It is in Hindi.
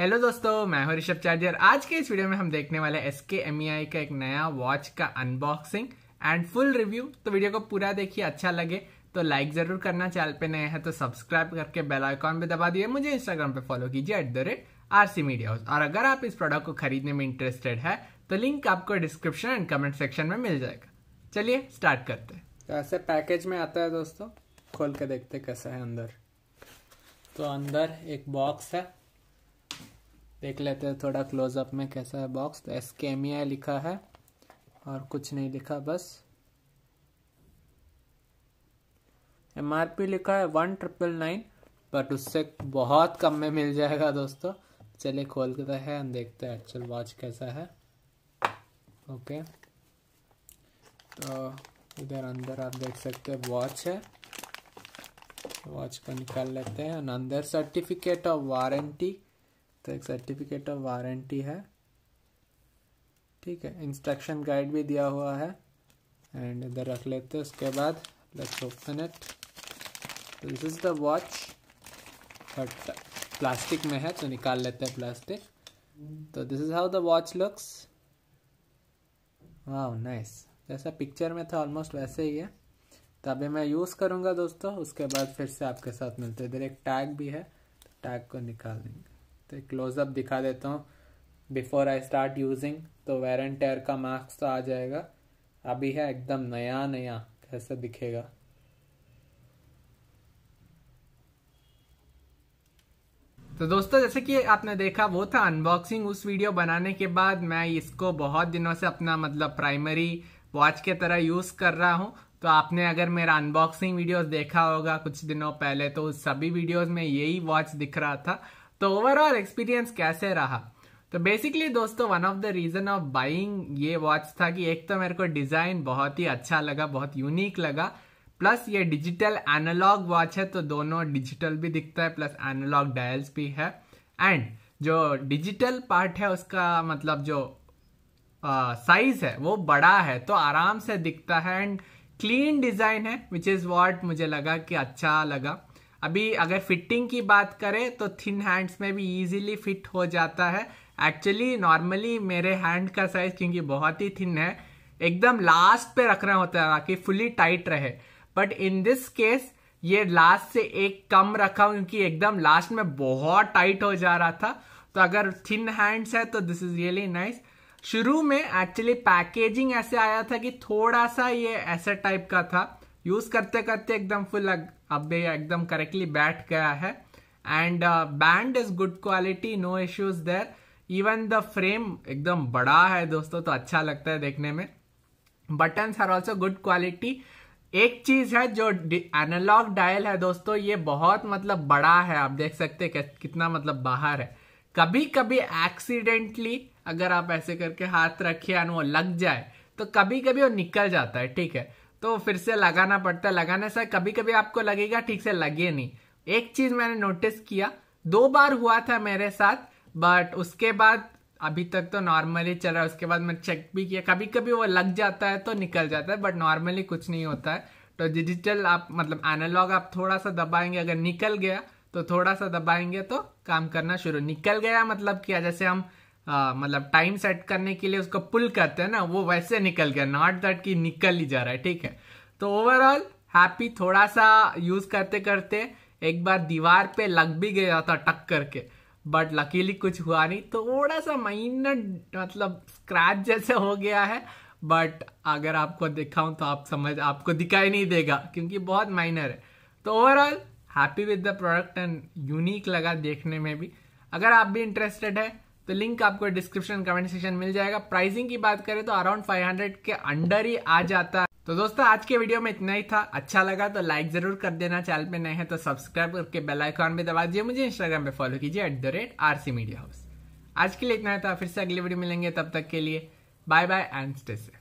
हेलो दोस्तों मैं हूं ऋषभ चार्जर आज के इस वीडियो में हम देखने वाले एस के एम ई आई का एक नया वॉच का अनबॉक्सिंग एंड फुल रिव्यू तो वीडियो को पूरा देखिए अच्छा लगे तो लाइक जरूर करना चैनल पे नए हैं तो सब्सक्राइब करके बेल आइकॉन भी दबा दिए मुझे इंस्टाग्राम पे फॉलो कीजिए at the rate R C media house और अगर आप इस प्रोडक्ट को खरीदने में इंटरेस्टेड है तो लिंक आपको डिस्क्रिप्शन एंड कमेंट सेक्शन में मिल जाएगा चलिए स्टार्ट करते हैं तो ऐसे पैकेज में आता है दोस्तों खोल के देखते कैसा है अंदर तो अंदर एक बॉक्स है देख लेते हैं थोड़ा क्लोजअप में कैसा है बॉक्स तो एस्केमिया e लिखा है और कुछ नहीं लिखा बस एम आर पी लिखा है वन ट्रिपल नाइन बट उससे बहुत कम में मिल जाएगा दोस्तों चलिए खोल के है हम देखते हैं एक्चुअल वॉच कैसा है ओके तो इधर अंदर आप देख सकते हैं वॉच है वॉच को निकाल लेते हैं अंदर सर्टिफिकेट ऑफ वारंटी तो एक सर्टिफिकेट ऑफ वारंटी है ठीक है इंस्ट्रक्शन गाइड भी दिया हुआ है एंड इधर रख लेते हैं उसके बाद लेट्स ओपन इट तो this is the watch but plastic में है तो निकाल लेते हैं प्लास्टिक तो this is how the watch looks वाह नाइस जैसा पिक्चर में था ऑलमोस्ट वैसे ही है तो अभी मैं यूज़ करूँगा दोस्तों उसके बाद फिर से आपके साथ मिलते हैं इधर एक टैग भी है तो टैग को निकाल देंगे तो एक क्लोजअप दिखा देता हूँ बिफोर आई स्टार्ट यूजिंग तो वेर एंड टेयर का मार्क्स तो आ जाएगा अभी है एकदम नया नया कैसे दिखेगा तो दोस्तों जैसे कि आपने देखा वो था अनबॉक्सिंग उस वीडियो बनाने के बाद मैं इसको बहुत दिनों से अपना मतलब प्राइमरी वॉच के तरह यूज़ कर रहा हूँ तो आपने अगर मेरा अनबॉक्सिंग वीडियोस देखा होगा कुछ दिनों पहले तो उस सभी वीडियोस में यही वॉच दिख रहा था तो ओवरऑल एक्सपीरियंस कैसे रहा तो बेसिकली दोस्तों one of the reason of buying ये वॉच था कि एक तो मेरे को डिजाइन बहुत ही अच्छा लगा बहुत यूनिक लगा प्लस ये डिजिटल एनालॉग वॉच है तो दोनों डिजिटल भी दिखता है प्लस एनालॉग डायल्स भी है एंड जो डिजिटल पार्ट है उसका मतलब जो साइज है वो बड़ा है तो आराम से दिखता है एंड क्लीन डिजाइन है विच इज वॉट मुझे लगा कि अच्छा लगा अभी अगर फिटिंग की बात करें तो थिन हैंड्स में भी इजीली फिट हो जाता है एक्चुअली नॉर्मली मेरे हैंड का साइज क्योंकि बहुत ही थिन है एकदम लास्ट पे रखना होता है ताकि फुली टाइट रहे बट इन दिस केस ये लास्ट से एक कम रखा क्योंकि एकदम लास्ट में बहुत टाइट हो जा रहा था तो अगर थिन हैंड्स है तो दिस इज रियली नाइस शुरू में एक्चुअली पैकेजिंग ऐसे आया था कि थोड़ा सा ये ऐसे टाइप का था यूज करते करते एकदम फुल अब एकदम करेक्टली बैठ गया है and band is good quality no issues there even the frame एकदम बड़ा है दोस्तों तो अच्छा लगता है देखने में button are also good quality एक चीज है जो एनालॉग डायल है दोस्तों ये बहुत मतलब बड़ा है आप देख सकते हैं कितना मतलब बाहर है कभी कभी एक्सीडेंटली अगर आप ऐसे करके हाथ रखिए एंड वो लग जाए तो कभी कभी वो निकल जाता है ठीक है तो फिर से लगाना पड़ता है लगाने से कभी कभी आपको लगेगा ठीक से लगे नहीं एक चीज मैंने नोटिस किया दो बार हुआ था मेरे साथ बट उसके बाद अभी तक तो नॉर्मली चल रहा है उसके बाद मैं चेक भी किया कभी कभी वो लग जाता है तो निकल जाता है बट नॉर्मली कुछ नहीं होता है तो डिजिटल आप मतलब एनालॉग आप थोड़ा सा दबाएंगे अगर निकल गया तो थोड़ा सा दबाएंगे तो काम करना शुरू निकल गया मतलब क्या जैसे हम आ, मतलब टाइम सेट करने के लिए उसको पुल करते हैं ना वो वैसे निकल गया नॉट दैट कि निकल ही जा रहा है ठीक है तो ओवरऑल हैप्पी थोड़ा सा यूज करते करते एक बार दीवार पे लग भी गया था टक करके बट लकीली कुछ हुआ नहीं थोड़ा सा माइनर मतलब स्क्रैच जैसे हो गया है बट अगर आपको दिखाऊं तो आप समझ आपको दिखाई नहीं देगा क्योंकि बहुत माइनर है तो overall happy with the product and unique लगा देखने में भी अगर आप भी इंटरेस्टेड है तो लिंक आपको डिस्क्रिप्शन कमेंट सेक्शन मिल जाएगा प्राइसिंग की बात करें तो अराउंड 500 के अंडर ही आ जाता है तो दोस्तों आज के वीडियो में इतना ही था अच्छा लगा तो लाइक जरूर कर देना चैनल पे नए हैं तो सब्सक्राइब करके बेल आइकॉन भी दबा दीजिए मुझे इंस्टाग्राम पे फॉलो कीजिए at the rate R C media house आज के लिए इतना ही था फिर से अगले वीडियो मिलेंगे तब तक के लिए bye bye and stay safe